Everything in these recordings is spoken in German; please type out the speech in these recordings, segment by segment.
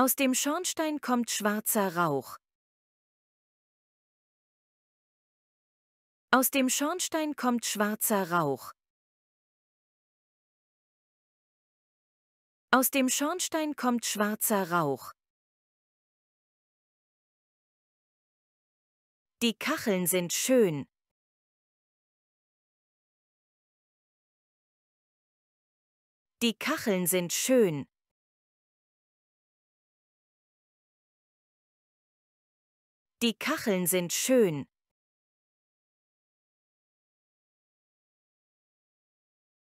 Aus dem Schornstein kommt schwarzer Rauch. Aus dem Schornstein kommt schwarzer Rauch. Aus dem Schornstein kommt schwarzer Rauch. Die Kacheln sind schön. Die Kacheln sind schön. Die Kacheln sind schön.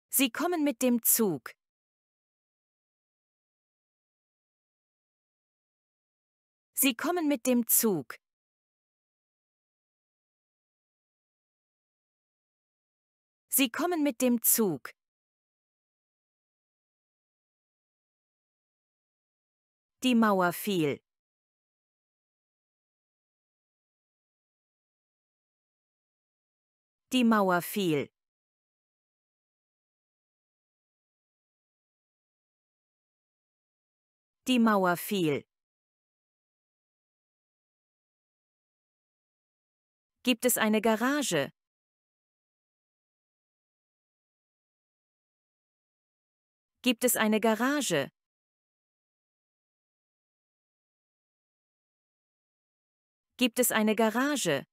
Sie kommen mit dem Zug. Sie kommen mit dem Zug. Sie kommen mit dem Zug. Die Mauer fiel. Die Mauer fiel. Die Mauer fiel. Gibt es eine Garage? Gibt es eine Garage? Gibt es eine Garage?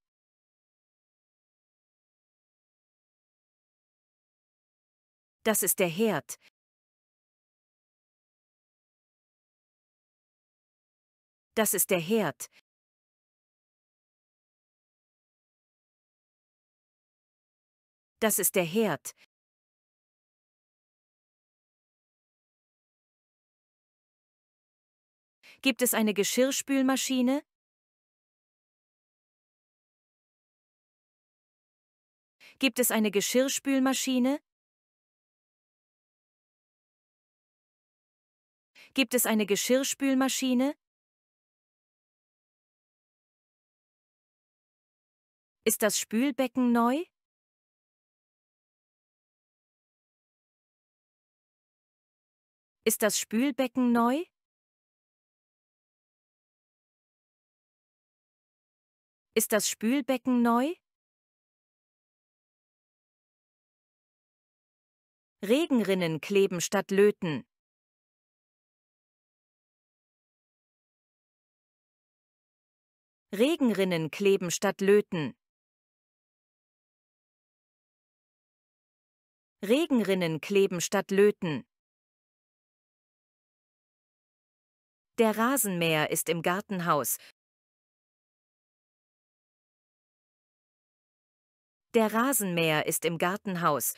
das ist der Herd. Das ist der Herd. Das ist der Herd. Gibt es eine Geschirrspülmaschine? Gibt es eine Geschirrspülmaschine? Gibt es eine Geschirrspülmaschine? Ist das Spülbecken neu? Ist das Spülbecken neu? Ist das Spülbecken neu? Regenrinnen kleben statt Löten. Regenrinnen kleben statt löten. Regenrinnen kleben statt löten. Der Rasenmäher ist im Gartenhaus. Der Rasenmäher ist im Gartenhaus.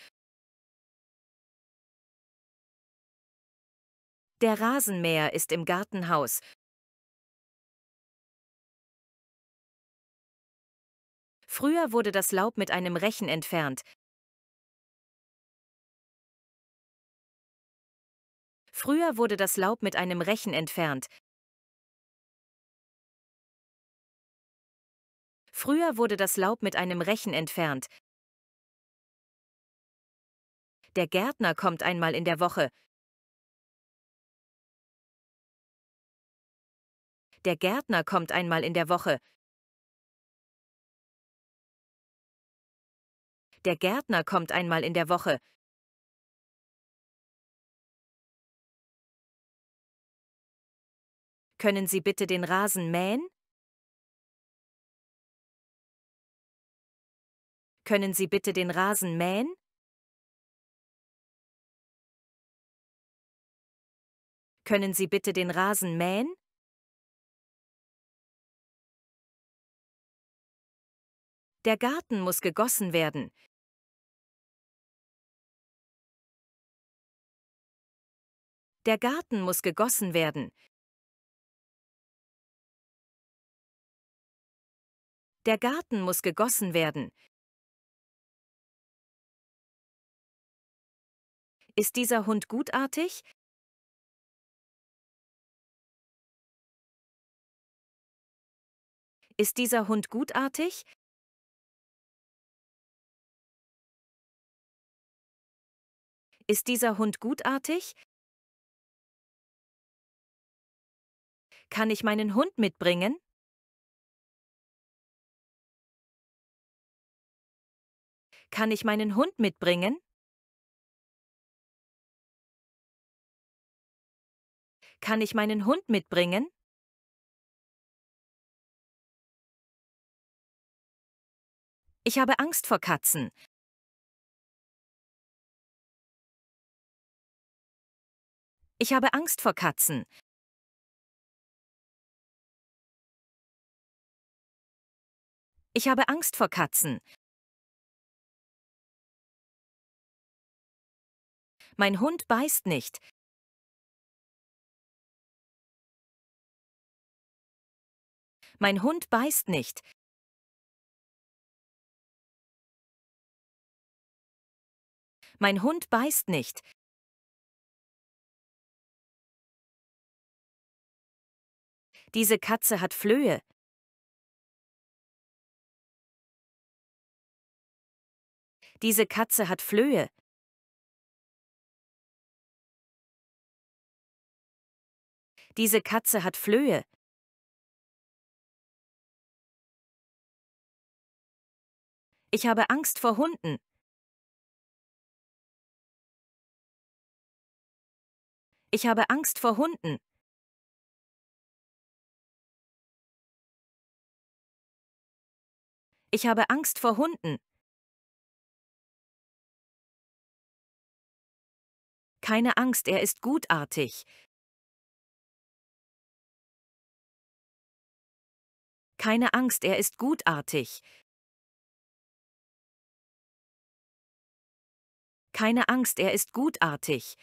Der Rasenmäher ist im Gartenhaus. Früher wurde das Laub mit einem Rechen entfernt. Früher wurde das Laub mit einem Rechen entfernt. Früher wurde das Laub mit einem Rechen entfernt. Der Gärtner kommt einmal in der Woche. Der Gärtner kommt einmal in der Woche. Der Gärtner kommt einmal in der Woche. Können Sie bitte den Rasen mähen? Können Sie bitte den Rasen mähen? Können Sie bitte den Rasen mähen? Der Garten muss gegossen werden. Der Garten muss gegossen werden. Der Garten muss gegossen werden. Ist dieser Hund gutartig? Ist dieser Hund gutartig? Ist dieser Hund gutartig? Kann ich meinen Hund mitbringen? Kann ich meinen Hund mitbringen? Kann ich meinen Hund mitbringen? Ich habe Angst vor Katzen. Ich habe Angst vor Katzen. Ich habe Angst vor Katzen. Mein Hund beißt nicht. Mein Hund beißt nicht. Mein Hund beißt nicht. Diese Katze hat Flöhe. Diese Katze hat Flöhe. Diese Katze hat Flöhe. Ich habe Angst vor Hunden. Ich habe Angst vor Hunden. Ich habe Angst vor Hunden. keine Angst, er ist gutartig. Keine Angst, er ist gutartig. Keine Angst, er ist gutartig.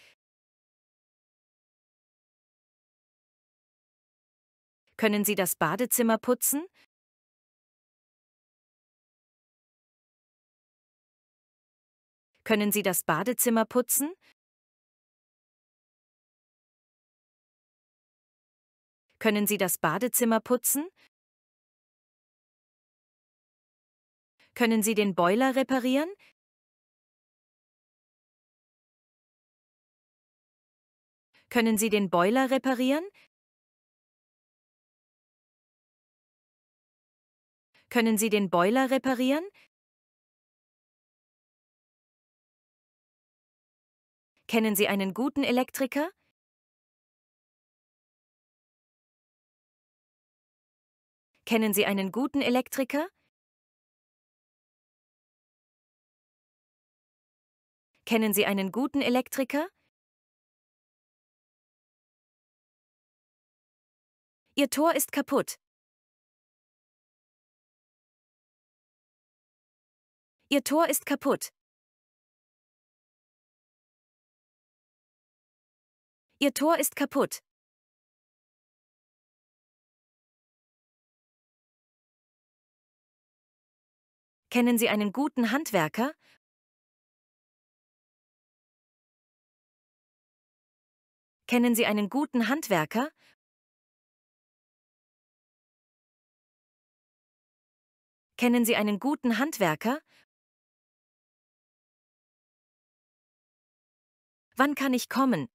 Können Sie das Badezimmer putzen? Können Sie das Badezimmer putzen? Können Sie das Badezimmer putzen? Können Sie den Boiler reparieren? Können Sie den Boiler reparieren? Können Sie den Boiler reparieren? Kennen Sie einen guten Elektriker? Kennen Sie einen guten Elektriker? Kennen Sie einen guten Elektriker? Ihr Tor ist kaputt. Ihr Tor ist kaputt. Ihr Tor ist kaputt. Kennen Sie einen guten Handwerker? Kennen Sie einen guten Handwerker? Kennen Sie einen guten Handwerker? Wann kann ich kommen?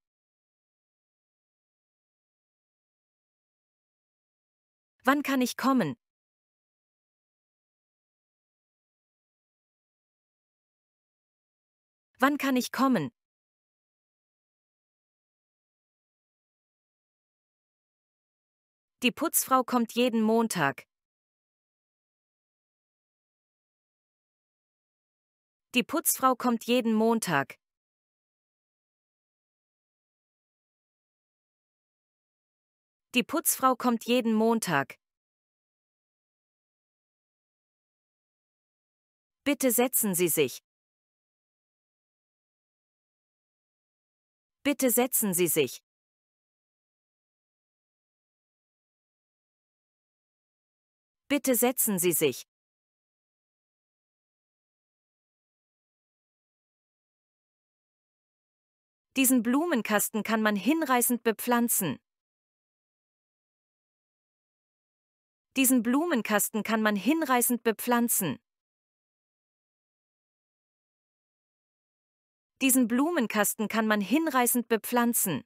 Wann kann ich kommen? Wann kann ich kommen? Die Putzfrau kommt jeden Montag. Die Putzfrau kommt jeden Montag. Die Putzfrau kommt jeden Montag. Bitte setzen Sie sich. Bitte setzen Sie sich. Bitte setzen Sie sich. Diesen Blumenkasten kann man hinreißend bepflanzen. Diesen Blumenkasten kann man hinreißend bepflanzen. Diesen Blumenkasten kann man hinreißend bepflanzen.